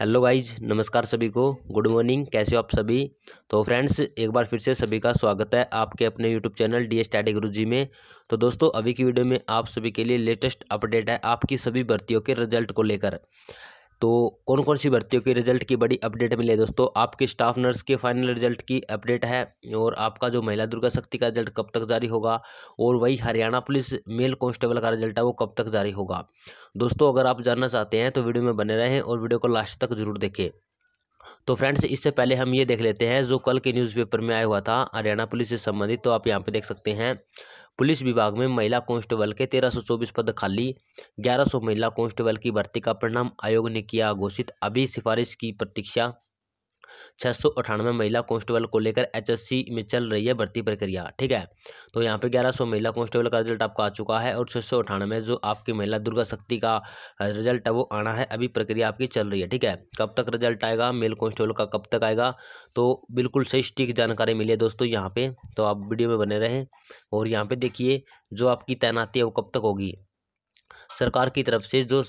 hello guys नमस्कार सभी को गुड मॉर्निंग कैसे हो आप सभी तो फ्रेंड्स एक बार फिर से सभी का स्वागत है आपके अपने यूट्यूब चैनल डी टाटे गुरुजी में तो दोस्तों अभी की वीडियो में आप सभी के लिए लेटेस्ट अपडेट है आपकी सभी भर्तियों के रिजल्ट को लेकर तो कौन कौन सी भर्तियों के रिजल्ट की बड़ी अपडेट मिली है दोस्तों आपके स्टाफ नर्स के फाइनल रिजल्ट की अपडेट है और आपका जो महिला दुर्गा शक्ति का रिजल्ट कब तक जारी होगा और वही हरियाणा पुलिस मेल कांस्टेबल का रिजल्ट है वो कब तक जारी होगा दोस्तों अगर आप जानना चाहते हैं तो वीडियो में बने रहें और वीडियो को लास्ट तक जरूर देखें तो फ्रेंड्स इससे पहले हम ये देख लेते हैं जो कल के न्यूज़पेपर में आया हुआ था हरियाणा पुलिस से संबंधित तो आप यहाँ पे देख सकते हैं पुलिस विभाग में महिला कांस्टेबल के 1324 पद खाली 1100 महिला कांस्टेबल की भर्ती का परिणाम आयोग ने किया घोषित अभी सिफारिश की प्रतीक्षा छः सौ अठानवे महिला कांस्टेबल को लेकर एचएससी में चल रही है भर्ती प्रक्रिया ठीक है तो यहाँ पे ग्यारह सौ महिला कांस्टेबल का रिजल्ट आपका आ चुका है और छः सौ अठानवे जो आपकी महिला दुर्गा शक्ति का रिजल्ट है वो आना है अभी प्रक्रिया आपकी चल रही है ठीक है कब तक रिजल्ट आएगा मेल कांस्टेबल का कब तक आएगा तो बिल्कुल सही स्टीक जानकारी मिली है दोस्तों यहाँ पर तो आप वीडियो में बने रहें और यहाँ पर देखिए जो आपकी तैनाती है वो कब तक होगी सरकार की तरफ से जो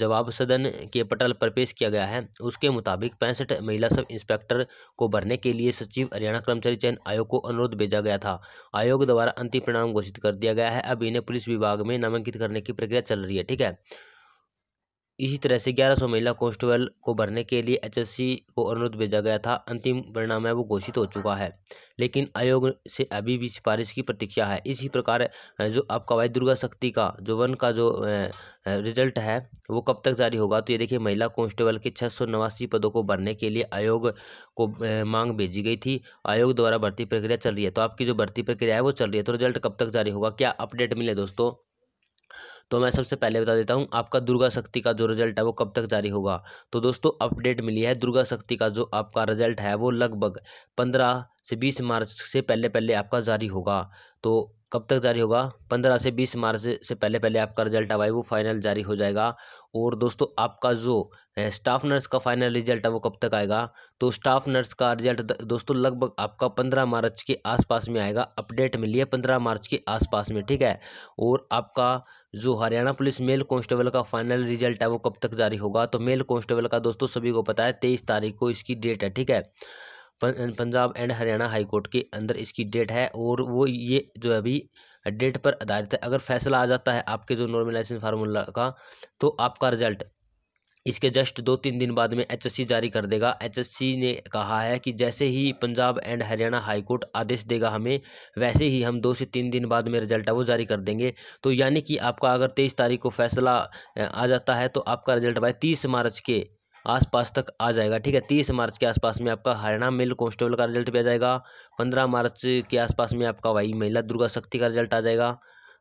जवाब सदन के पटल पर पेश किया गया है उसके मुताबिक पैंसठ महिला सब इंस्पेक्टर को भरने के लिए सचिव हरियाणा कर्मचारी चयन आयोग को अनुरोध भेजा गया था आयोग द्वारा अंतिम परिणाम घोषित कर दिया गया है अब इन्हें पुलिस विभाग में नामांकित करने की प्रक्रिया चल रही है ठीक है इसी तरह से ग्यारह सौ महिला कांस्टेबल को भरने के लिए एचएससी को अनुरोध भेजा गया था अंतिम परिणाम है वो घोषित हो चुका है लेकिन आयोग से अभी भी सिफारिश की प्रतीक्षा है इसी प्रकार जो आपका वाई दुर्गा शक्ति का जो वन का जो रिजल्ट है वो कब तक जारी होगा तो ये देखिए महिला कांस्टेबल के छः सौ नवासी पदों को भरने के लिए आयोग को मांग भेजी गई थी आयोग द्वारा भर्ती प्रक्रिया चल रही है तो आपकी जो भर्ती प्रक्रिया है वो चल रही है तो रिजल्ट कब तक जारी होगा क्या अपडेट मिले दोस्तों तो मैं सबसे पहले बता देता हूँ आपका दुर्गा शक्ति का जो रिजल्ट है वो कब तक जारी होगा तो दोस्तों अपडेट मिली है दुर्गा शक्ति का जो आपका रिजल्ट है वो लगभग पंद्रह से बीस मार्च से पहले पहले आपका जारी होगा तो कब तक जारी होगा पंद्रह से बीस मार्च से पहले पहले आपका रिजल्ट आवाए वो फाइनल जारी हो जाएगा और दोस्तों आपका जो स्टाफ नर्स का फाइनल रिजल्ट है वो कब तक आएगा तो स्टाफ नर्स का रिजल्ट दोस्तों लगभग आपका पंद्रह मार्च के आसपास में आएगा अपडेट मिली है पंद्रह मार्च के आसपास में ठीक है और आपका जो हरियाणा पुलिस मेल कॉन्स्टेबल का फाइनल रिजल्ट है वो कब तक जारी होगा तो मेल कॉन्स्टेबल का दोस्तों सभी को पता है तेईस तारीख को इसकी डेट है ठीक है पंजाब एंड हरियाणा हाईकोर्ट के अंदर इसकी डेट है और वो ये जो अभी डेट पर आधारित है अगर फैसला आ जाता है आपके जो नॉर्मल लाइसेंस फार्मूला का तो आपका रिजल्ट इसके जस्ट दो तीन दिन बाद में एचएससी जारी कर देगा एचएससी ने कहा है कि जैसे ही पंजाब एंड हरियाणा हाईकोर्ट आदेश देगा हमें वैसे ही हम दो से तीन दिन बाद में रिजल्ट है वो जारी कर देंगे तो यानी कि आपका अगर तेईस तारीख को फैसला आ जाता है तो आपका रिजल्ट भाई तीस मार्च के आसपास तक आ जाएगा ठीक है तीस मार्च के आसपास में आपका हरियाणा मेल कॉन्स्टेबल का रिजल्ट भी आ जाएगा पंद्रह मार्च के आसपास में आपका वही महिला दुर्गा शक्ति का रिजल्ट आ जाएगा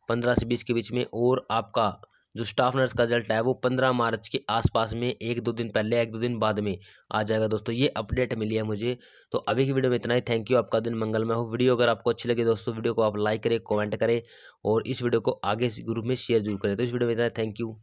पंद्रह से बीस के बीच में और आपका जो स्टाफ नर्स का रिजल्ट है वो पंद्रह मार्च के आसपास में एक दो दिन पहले एक दो दिन बाद में आ जाएगा दोस्तों ये अपडेट मिली है मुझे तो अभी की वीडियो में इतना ही थैंक यू आपका दिन मंगलमय हो वीडियो अगर आपको अच्छी लगे दोस्तों वीडियो को आप लाइक करें कमेंट करें और इस वीडियो को आगे ग्रुप में शेयर जरूर करें तो इस वीडियो में इतना थैंक यू